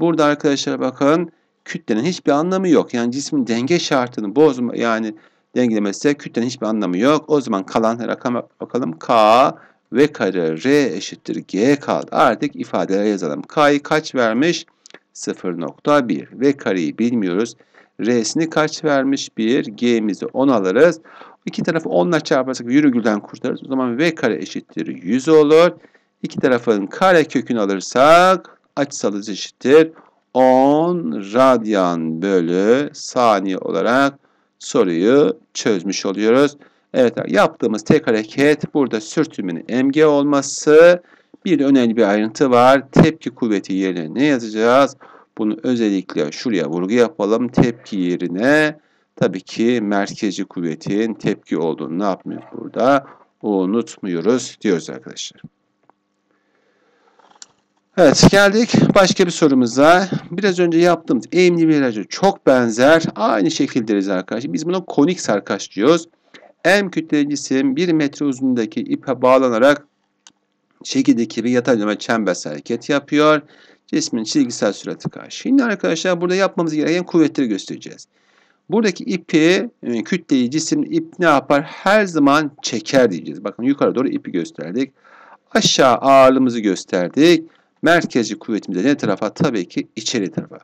Burada arkadaşlar bakın kütlenin hiçbir anlamı yok. Yani cismin denge şartını bozma yani dengelemesi kütlenin hiçbir anlamı yok. O zaman kalan rakama bakalım. K V kare R eşittir G kaldı. Artık ifadelere yazalım. K'yı kaç vermiş? 0.1. V kareyi bilmiyoruz. R'sini kaç vermiş? 1. G'mizi 10 alırız. İki tarafı 10 ile çarparsak virgülden kurtarırız. O zaman V kare eşittir 100 olur. İki tarafın kare kökünü alırsak açısalız eşittir. 10 radyan bölü saniye olarak soruyu çözmüş oluyoruz. Evet yaptığımız tek hareket burada sürtünmenin mg olması. Bir önemli bir ayrıntı var. Tepki kuvveti yerine ne yazacağız? Bunu özellikle şuraya vurgu yapalım. Tepki yerine tabii ki merkezi kuvvetin tepki olduğunu ne yapmıyoruz burada? Unutmuyoruz diyoruz arkadaşlar. Evet geldik başka bir sorumuza. Biraz önce yaptığımız eğimli bir ilacı çok benzer. Aynı şekildeniz arkadaşlar. Biz buna konik sarkaç diyoruz. M kütleli cisim 1 metre uzunluğundaki ipe bağlanarak şekildeki bir yatay dönme çember hareket yapıyor. Cismin çizgisel süratı K. Şimdi arkadaşlar burada yapmamız gereken kuvvetleri göstereceğiz. Buradaki ipi, e, kütleyi cisim ip ne yapar? Her zaman çeker diyeceğiz. Bakın yukarı doğru ipi gösterdik. Aşağı ağırlığımızı gösterdik. Merkezci kuvvetimiz ne tarafa? Tabii ki içeri tarafa.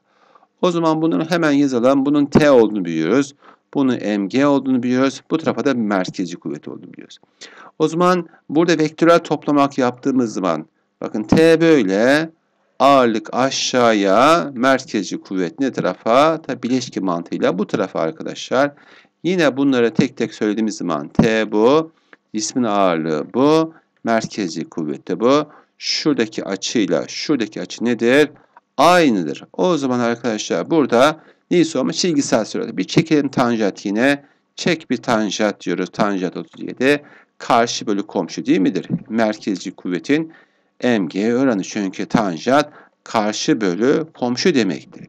O zaman bunu hemen yazalım. Bunun T olduğunu biliyoruz. Bunun mg olduğunu biliyoruz. Bu tarafa da merkezci kuvvet olduğunu biliyoruz. O zaman burada vektörel toplamak yaptığımız zaman bakın T böyle, ağırlık aşağıya, merkezci kuvvet ne tarafa? Tabi bileşki mantığıyla bu tarafa arkadaşlar. Yine bunları tek tek söylediğimiz zaman T bu, ismin ağırlığı bu, merkezci kuvvet de bu. Şuradaki açıyla şuradaki açı nedir? Aynıdır. O zaman arkadaşlar burada neyse olmuş çizgisel sırada bir çekelim tanjant yine. Çek bir tanjant diyoruz. Tanjant 37. Karşı bölü komşu değil midir? Merkezci kuvvetin mg oranı çünkü tanjant karşı bölü komşu demektir.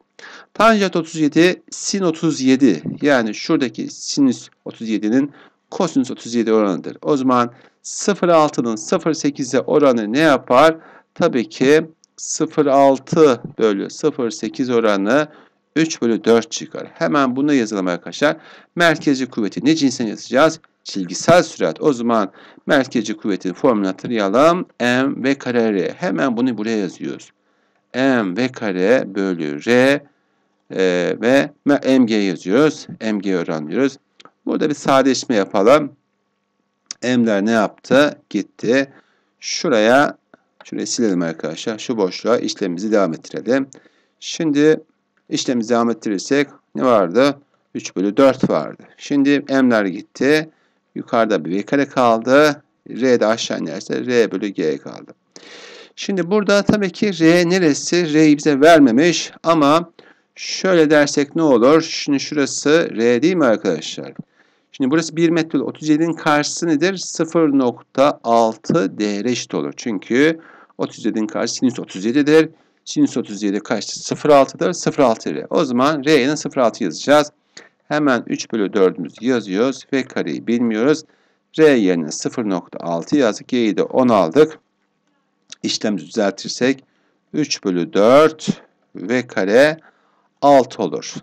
Tanjant 37 sin 37 yani şuradaki sinüs 37'nin kosinüs 37 oranıdır. O zaman 0.6'nın 0.8'e oranı ne yapar? Tabii ki 0.6 bölü 0.8 oranı 3 bölü 4 çıkar. Hemen bunu yazalım arkadaşlar. Merkezi kuvveti ne cinsinden yazacağız? çizgisel sürat. O zaman merkezi kuvvetin formülünü hatırlayalım. M ve kare R. Hemen bunu buraya yazıyoruz. M ve kare bölü R e, ve MG yazıyoruz. MG öğreniyoruz. Burada bir sadeleşme yapalım. M'ler ne yaptı? Gitti. Şuraya şurayı silelim arkadaşlar. Şu boşluğa işlemimizi devam ettirelim. Şimdi işlemimizi devam ettirirsek ne vardı? 3 bölü 4 vardı. Şimdi M'ler gitti. Yukarıda bir kare kaldı. R de aşağı inerse R bölü G kaldı. Şimdi burada tabii ki R neresi? R'yi bize vermemiş ama şöyle dersek ne olur? Şimdi şurası R değil mi arkadaşlar? Şimdi burası 1 metre 37'nin karşısı nedir? 0.6 değere eşit olur. Çünkü 37'nin karşısı sinüs 37'dir. Sinüs 37 kaçtı? 0.6'dır. 0.6 R. O zaman R'ye 0.6 yazacağız. Hemen 3 bölü 4'ümüzü yazıyoruz ve kareyi bilmiyoruz. R yerine 0.6 yazdık. Y'yi de 10 aldık. İşlemi düzeltirsek 3 bölü 4 ve kare 6 olur.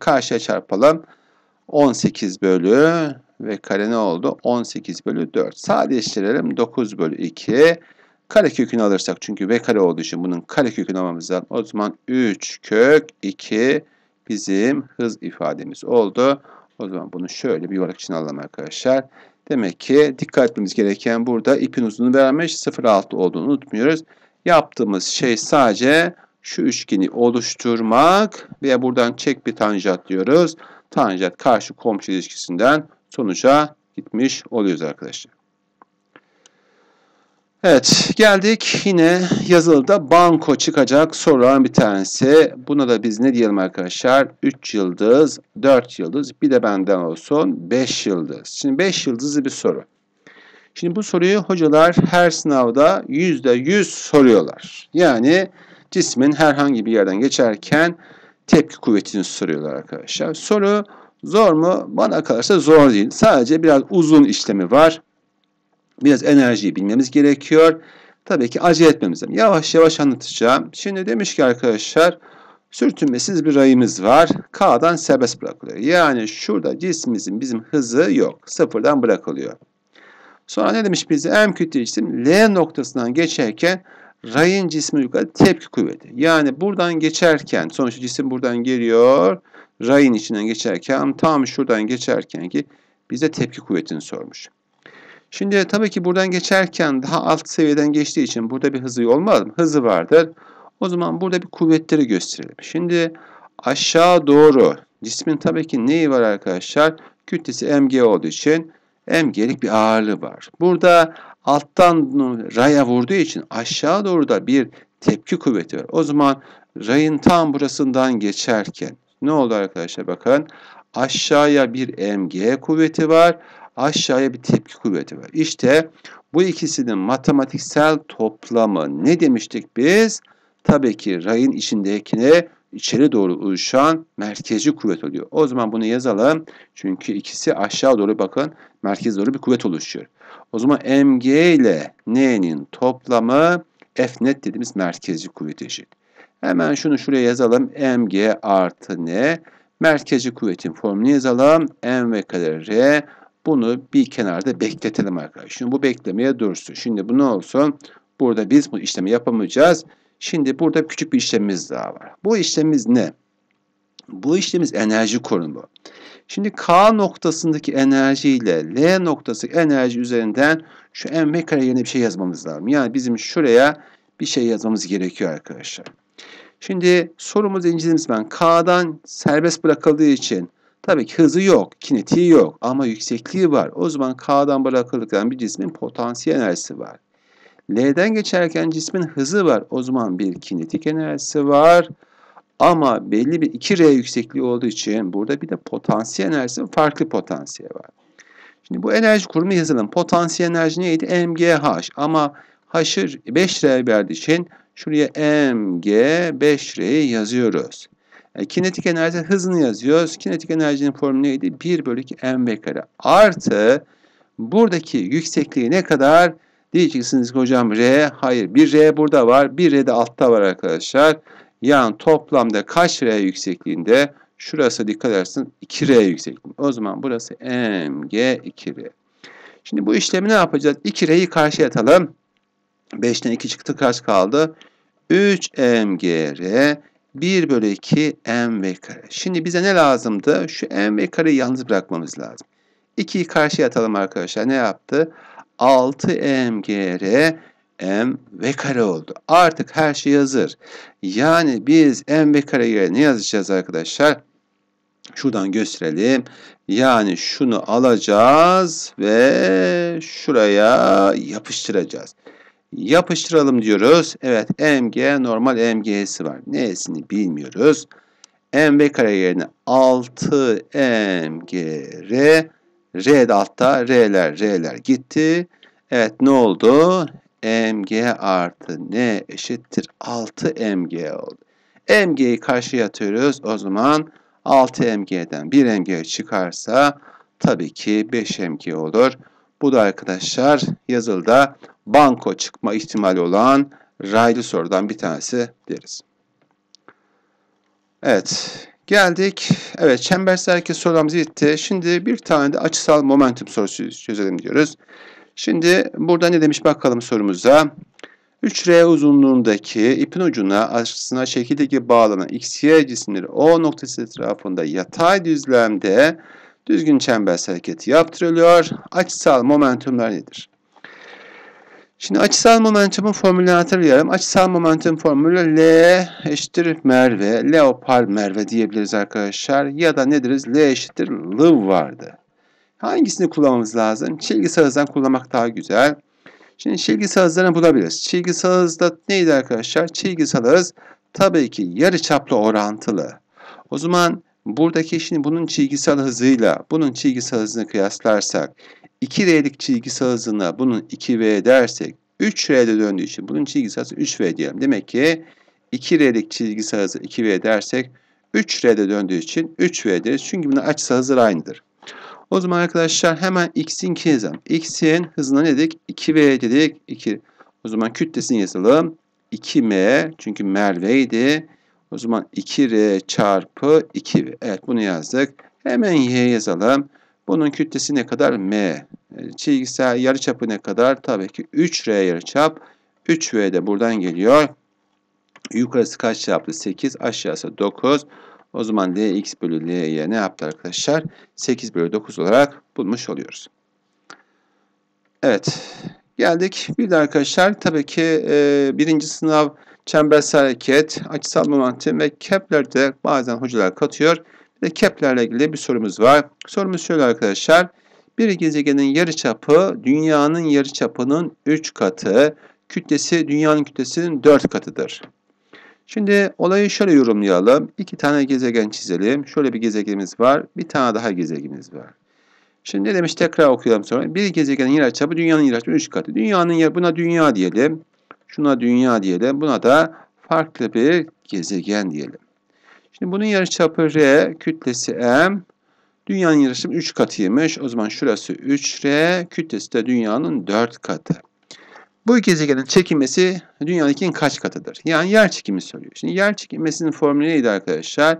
Karşıya çarpalım. 18 bölü ve kare ne oldu? 18 bölü 4. Sadeleştirelim. 9 bölü 2. Kare kökünü alırsak çünkü v kare olduğu için bunun kare kökünü almamız lazım. O zaman 3 kök 2 bizim hız ifademiz oldu. O zaman bunu şöyle bir yuvarlak içine alalım arkadaşlar. Demek ki dikkat etmemiz gereken burada ipin uzunluğu vermiş 0.6 olduğunu unutmuyoruz. Yaptığımız şey sadece şu üçgeni oluşturmak ve buradan çek bir tanjant diyoruz. Tanjant karşı komşu ilişkisinden sonuca gitmiş oluyoruz arkadaşlar. Evet geldik yine yazılıda banko çıkacak soruların bir tanesi. Buna da biz ne diyelim arkadaşlar? 3 yıldız, 4 yıldız bir de benden olsun 5 yıldız. Şimdi 5 yıldızlı bir soru. Şimdi bu soruyu hocalar her sınavda %100 soruyorlar. Yani cismin herhangi bir yerden geçerken tepki kuvvetini soruyorlar arkadaşlar. Soru zor mu? Bana kalırsa zor değil. Sadece biraz uzun işlemi var. Biraz enerjiyi bilmemiz gerekiyor. Tabii ki acele etmemiz lazım. Yavaş yavaş anlatacağım. Şimdi demiş ki arkadaşlar sürtünmesiz bir rayımız var. K'dan serbest bırakılıyor. Yani şurada cismimizin bizim hızı yok. Sıfırdan bırakılıyor. Sonra ne demiş bize? M kütle cisim L noktasından geçerken rayın cismi yukarı tepki kuvveti. Yani buradan geçerken sonuçta cisim buradan geliyor. Rayın içinden geçerken tam şuradan geçerken ki bize tepki kuvvetini sormuş. Şimdi tabii ki buradan geçerken daha alt seviyeden geçtiği için burada bir hızı olmaz mı? Hızı vardır. O zaman burada bir kuvvetleri gösterelim. Şimdi aşağı doğru cismin tabii ki neyi var arkadaşlar? Kütlesi mg olduğu için mg'lik bir ağırlığı var. Burada alttan raya vurduğu için aşağı doğru da bir tepki kuvveti var. O zaman rayın tam burasından geçerken ne oldu arkadaşlar bakın aşağıya bir mg kuvveti var aşağıya bir tepki kuvveti var. İşte bu ikisinin matematiksel toplamı ne demiştik biz? Tabii ki rayın içindekine içeri doğru oluşan merkezci kuvvet oluyor. O zaman bunu yazalım. Çünkü ikisi aşağı doğru bakın merkez doğru bir kuvvet oluşuyor. O zaman mg ile n'nin toplamı f net dediğimiz merkezci kuvvet eşit. Hemen şunu şuraya yazalım. mg artı n merkezci kuvvetin formunu yazalım. m ve kare r bunu bir kenarda bekletelim arkadaşlar. Şimdi bu beklemeye dursun. Şimdi bu ne olsun? Burada biz bu işlemi yapamayacağız. Şimdi burada küçük bir işlemimiz daha var. Bu işlemimiz ne? Bu işlemimiz enerji korunumu. Şimdi K noktasındaki enerji ile L noktası enerji üzerinden şu M kare yerine bir şey yazmamız lazım. Yani bizim şuraya bir şey yazmamız gerekiyor arkadaşlar. Şimdi sorumuz incelimiz ben K'dan serbest bırakıldığı için Tabii ki hızı yok, kinetiği yok ama yüksekliği var. O zaman K'dan bırakılırken bir cismin potansiyel enerjisi var. L'den geçerken cismin hızı var. O zaman bir kinetik enerjisi var. Ama belli bir 2R yüksekliği olduğu için burada bir de potansiyel enerjisi farklı potansiyel var. Şimdi bu enerji kurumu yazalım. Potansiyel enerji neydi? MGH. Ama H'ı 5R verdiği için şuraya MG 5R'yi yazıyoruz. E, kinetik enerji hızını yazıyoruz. Kinetik enerjinin formülü neydi? 1 bölü 2 m kare artı buradaki yüksekliği ne kadar? Diyeceksiniz ki hocam R. Hayır bir R burada var. Bir R de altta var arkadaşlar. Yani toplamda kaç R yüksekliğinde? Şurası dikkat edersin 2R yüksekliğinde. O zaman burası MG 2R. Şimdi bu işlemi ne yapacağız? 2R'yi karşıya atalım. 5'ten 2 çıktı kaç kaldı? 3 R. 1 bölü 2 ve kare. Şimdi bize ne lazımdı? Şu m ve kareyi yalnız bırakmamız lazım. 2'yi karşıya atalım arkadaşlar. Ne yaptı? 6 mgr ve kare oldu. Artık her şey hazır. Yani biz mv kare yerine ne yazacağız arkadaşlar? Şuradan gösterelim. Yani şunu alacağız ve şuraya yapıştıracağız. Yapıştıralım diyoruz. Evet EMG normal EMG'si var. Nesini bilmiyoruz. MV kare yerine 6 MGR R de altta R'ler R'ler gitti. Evet ne oldu? MG artı N eşittir 6 MG oldu. MG'yi karşıya atıyoruz. O zaman 6 MG'den 1 MG çıkarsa tabii ki 5 MG olur. Bu da arkadaşlar yazılıda banko çıkma ihtimali olan raylı sorudan bir tanesi deriz. Evet. Geldik. Evet çemberselki sorumuz bitti. Şimdi bir tane de açısal momentum sorusu çözelim diyoruz. Şimdi burada ne demiş bakalım sorumuza. 3R uzunluğundaki ipin ucuna açısına şekildeki bağlanan XY cisimleri O noktası etrafında yatay düzlemde düzgün çembersel hareketi yaptırılıyor. Açısal momentumlar nedir? Şimdi açısal momentumun formülünü hatırlayalım. Açısal momentum formülü L eşittir Merve. L opar Merve diyebiliriz arkadaşlar. Ya da nediriz? L eşittir L vardı. Hangisini kullanmamız lazım? Çizgisel hızdan kullanmak daha güzel. Şimdi çizgisel hızlarını bulabiliriz. Çizgisel hızda neydi arkadaşlar? Çizgisel hız tabii ki yarı çaplı orantılı. O zaman Buradaki şimdi bunun çizgisel hızıyla bunun çizgisel hızını kıyaslarsak 2R'lik çizgisel hızına bunun 2V dersek 3R'de döndüğü için bunun çizgisel hızı 3V diyelim. Demek ki 2R'lik çizgisel hızı 2V dersek 3R'de döndüğü için 3V deriz. Çünkü bunun açısı hızı aynıdır. O zaman arkadaşlar hemen x'in k yazalım. x'in hızına ne dedik? 2v dedik. 2. O zaman kütlesini yazalım. 2m çünkü merveydi. O zaman 2R çarpı 2V. Evet bunu yazdık. Hemen Y yazalım. Bunun kütlesi ne kadar? M. Ee, çizgisel yarıçapı ne kadar? Tabii ki 3R yarıçap. 3V de buradan geliyor. Yukarısı kaç yaptı? 8. Aşağısı 9. O zaman Dx bölü L'ye ne yaptı arkadaşlar? 8 bölü 9 olarak bulmuş oluyoruz. Evet. Geldik. Bir de arkadaşlar tabii ki e, birinci sınav çembersel hareket, açısal momentum ve Kepler de bazen hocalar katıyor. Bir de Kepler'le ilgili bir sorumuz var. Sorumuz şöyle arkadaşlar. Bir gezegenin yarıçapı dünyanın yarıçapının 3 katı, kütlesi dünyanın kütlesinin 4 katıdır. Şimdi olayı şöyle yorumlayalım. İki tane gezegen çizelim. Şöyle bir gezegenimiz var. Bir tane daha gezegenimiz var. Şimdi ne demiş tekrar okuyalım sonra. Bir gezegenin yer çapı dünyanın yer çapı 3 katı. Dünyanın yer buna dünya diyelim. Şuna dünya diyelim. Buna da farklı bir gezegen diyelim. Şimdi bunun yarıçapı R, kütlesi M. Dünyanın yarıçapı 3 katıymış. O zaman şurası 3R, kütlesi de dünyanın 4 katı. Bu gezegenin çekilmesi dünyadakinin kaç katıdır? Yani yer çekimi soruyor. Şimdi yer çekilmesinin formülü neydi arkadaşlar?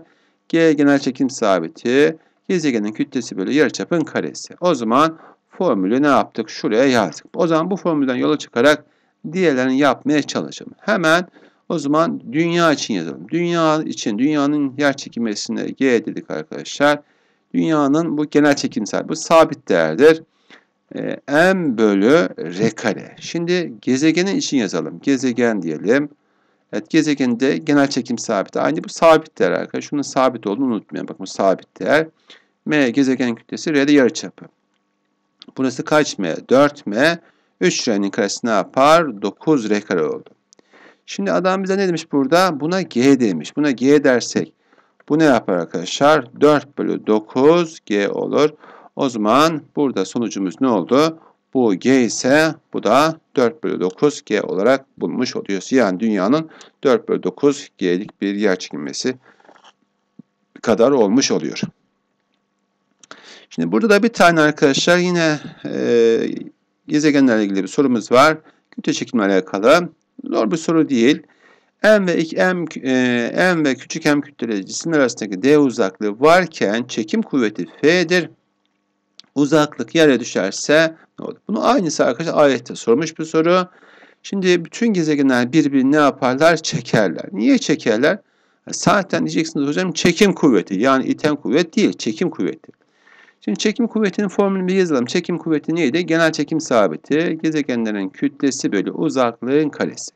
G genel çekim sabiti, gezegenin kütlesi bölü yarıçapın karesi. O zaman formülü ne yaptık? Şuraya yazdık. O zaman bu formülden yola çıkarak diğerlerini yapmaya çalışalım. Hemen o zaman dünya için yazalım. Dünya için dünyanın yer çekimesine G dedik arkadaşlar. Dünyanın bu genel çekimsel bu sabit değerdir. Ee, M bölü R kare. Şimdi gezegenin için yazalım. Gezegen diyelim. Evet gezegende genel çekim sabit. Aynı bu sabit değer arkadaşlar. Şunun sabit olduğunu unutmayın. Bakın bu sabit değer. M gezegen kütlesi R'de yarıçapı. Burası kaç M? 4 M. 3 re'nin karesi ne yapar? 9 r kare oldu. Şimdi adam bize ne demiş burada? Buna g demiş. Buna g dersek bu ne yapar arkadaşlar? 4 bölü 9 g olur. O zaman burada sonucumuz ne oldu? Bu g ise bu da 4 bölü 9 g olarak bulmuş oluyoruz. Yani dünyanın 4 bölü 9 g'lik bir yer çekilmesi kadar olmuş oluyor. Şimdi burada da bir tane arkadaşlar yine e, gezegenlerle ilgili bir sorumuz var. Kütle çekimle alakalı. Zor bir soru değil. M ve, M, e, M ve küçük M kütleleri cisimler arasındaki D uzaklığı varken çekim kuvveti F'dir. Uzaklık yere düşerse ne olur? Bunu aynısı arkadaşlar ayette sormuş bir soru. Şimdi bütün gezegenler birbirini ne yaparlar? Çekerler. Niye çekerler? Zaten diyeceksiniz hocam çekim kuvveti. Yani iten kuvvet değil, çekim kuvveti. Şimdi çekim kuvvetinin formülünü bir yazalım. Çekim kuvveti neydi? Genel çekim sabiti. Gezegenlerin kütlesi bölü uzaklığın karesi.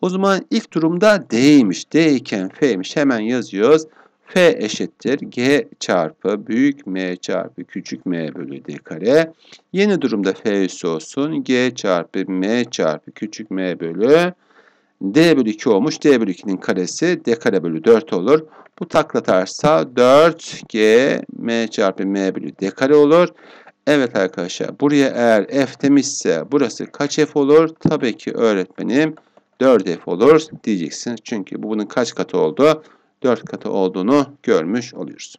O zaman ilk durumda D'ymiş. D iken F'ymiş. Hemen yazıyoruz. F eşittir G çarpı büyük M çarpı küçük M bölü D kare. Yeni durumda F üssü olsun. G çarpı M çarpı küçük M bölü D bölü 2 olmuş. D bölü 2'nin karesi D kare bölü 4 olur. Bu takla atarsa 4G M çarpı M bölü D kare olur. Evet arkadaşlar buraya eğer F demişse burası kaç F olur? Tabii ki öğretmenim 4F olur diyeceksin Çünkü bu bunun kaç katı oldu? 4 katı olduğunu görmüş oluyoruz.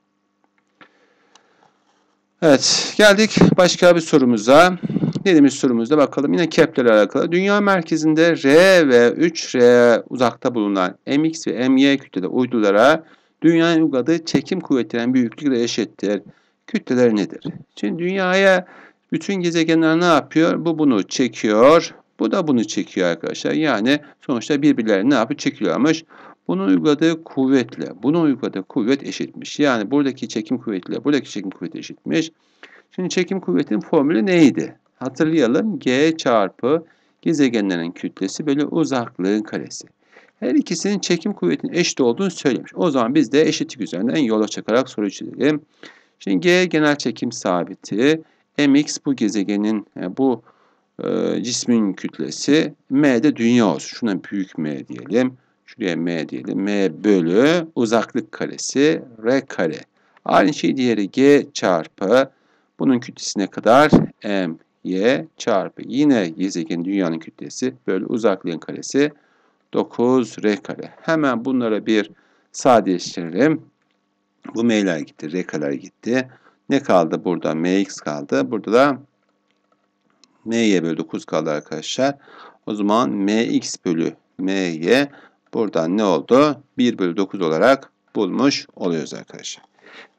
Evet geldik başka bir sorumuza. Dediğimiz sorumuzda bakalım yine Kepler alakalı. Dünya merkezinde R ve 3R uzakta bulunan MX ve MY kütlede uydulara Dünya'nın uygadığı çekim kuvvetlerinin büyüklükle eşittir. Kütleler nedir? Şimdi dünyaya bütün gezegenler ne yapıyor? Bu bunu çekiyor. Bu da bunu çekiyor arkadaşlar. Yani sonuçta birbirlerini ne yapıyor? Çekiliyormuş. Bunun uyguladığı kuvvetle, bunun uyguladığı kuvvet eşitmiş. Yani buradaki çekim kuvvetiyle buradaki çekim kuvveti eşitmiş. Şimdi çekim kuvvetinin formülü neydi? Hatırlayalım. G çarpı gezegenlerin kütlesi böyle uzaklığın karesi her ikisinin çekim kuvvetinin eşit olduğunu söylemiş. O zaman biz de eşitlik üzerinden yola çıkarak soru çizelim. Şimdi G genel çekim sabiti. Mx bu gezegenin yani e, bu e, cismin kütlesi. M de dünya olsun. Şuna büyük M diyelim. Şuraya M diyelim. M bölü uzaklık karesi R kare. Aynı şey diğeri G çarpı bunun kütlesine kadar M y çarpı yine gezegenin dünyanın kütlesi bölü uzaklığın karesi 9 R kare. Hemen bunlara bir sadeleştirelim. Bu M'ler gitti, R kareler gitti. Ne kaldı burada? Mx kaldı. Burada da M'ye bölü 9 kaldı arkadaşlar. O zaman Mx bölü M'ye buradan ne oldu? 1 bölü 9 olarak bulmuş oluyoruz arkadaşlar.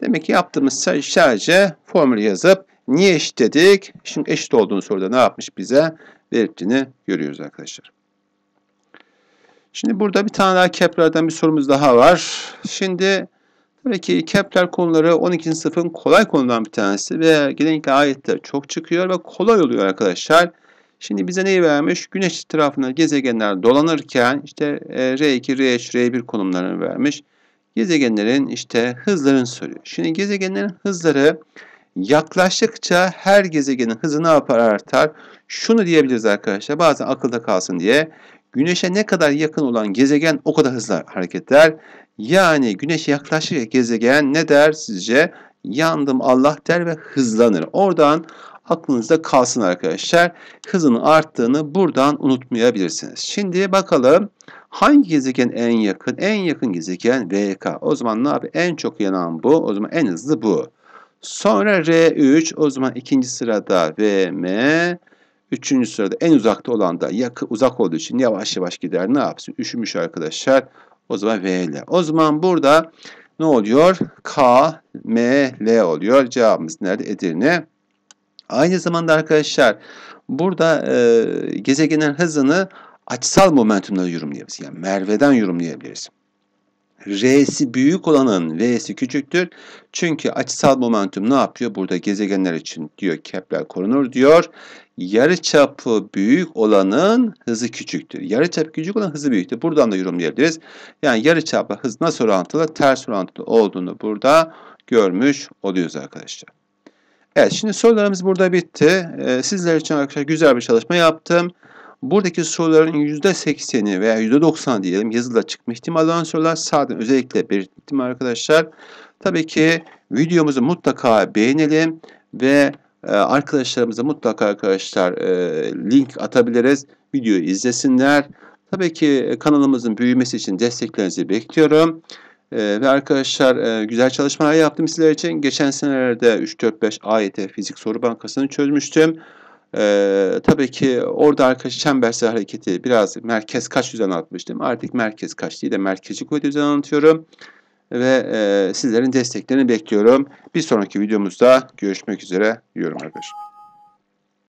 Demek ki yaptığımız sadece formül yazıp niye eşit dedik? Şimdi eşit olduğunu soruda ne yapmış bize? verdiğini görüyoruz arkadaşlar. Şimdi burada bir tane daha Kepler'den bir sorumuz daha var. Şimdi tabii ki Kepler konuları 12. sınıfın kolay konudan bir tanesi ve genellikle ayette çok çıkıyor ve kolay oluyor arkadaşlar. Şimdi bize neyi vermiş? Güneş etrafında gezegenler dolanırken işte R2, R3, R1 konumlarını vermiş. Gezegenlerin işte hızlarını soruyor. Şimdi gezegenlerin hızları yaklaştıkça her gezegenin hızı ne yapar artar? Şunu diyebiliriz arkadaşlar bazen akılda kalsın diye. Güneşe ne kadar yakın olan gezegen o kadar hızlı hareket eder. Yani güneşe yaklaşırken gezegen ne der sizce? Yandım Allah der ve hızlanır. Oradan aklınızda kalsın arkadaşlar. Hızın arttığını buradan unutmayabilirsiniz. Şimdi bakalım hangi gezegen en yakın? En yakın gezegen VK. O zaman ne yapıyor? En çok yanan bu. O zaman en hızlı bu. Sonra R3. O zaman ikinci sırada VM. Üçüncü sırada en uzakta olan da yakı, uzak olduğu için yavaş yavaş gider. Ne yapsın? Üşümüş arkadaşlar. O zaman V ile. O zaman burada ne oluyor? K, M, L oluyor. Cevabımız nerede? Edirne. Aynı zamanda arkadaşlar burada e, gezegenin hızını açısal momentumla yorumlayabiliriz. Yani Merve'den yorumlayabiliriz. R'si büyük olanın V'si küçüktür. Çünkü açısal momentum ne yapıyor? Burada gezegenler için diyor Kepler korunur diyor yarıçapı büyük olanın hızı küçüktür. Yarıçap küçük olan hızı büyüktür. Buradan da yorumlayabiliriz. Yani yarıçapla hız nasıl orantılı? Ters orantılı olduğunu burada görmüş oluyoruz arkadaşlar. Evet şimdi sorularımız burada bitti. Ee, sizler için arkadaşlar güzel bir çalışma yaptım. Buradaki soruların %80'i veya %90 diyelim yazıda çıkma ihtimali olan sorular sağdan özellikle belirttim arkadaşlar. Tabii ki videomuzu mutlaka beğenelim ve ee, arkadaşlarımıza mutlaka arkadaşlar e, link atabiliriz. Videoyu izlesinler. Tabii ki e, kanalımızın büyümesi için desteklerinizi bekliyorum. Ee, ve arkadaşlar e, güzel çalışmalar yaptım sizler için. Geçen senelerde 3-4-5 AYT fizik soru bankasını çözmüştüm. Ee, tabii ki orada arkadaş çembersel hareketi biraz merkez kaç düzen atmıştım. Artık merkez kaç diye de merkezi kuvveti düzen anlatıyorum ve e, sizlerin desteklerini bekliyorum. Bir sonraki videomuzda görüşmek üzere diyorum arkadaşlar.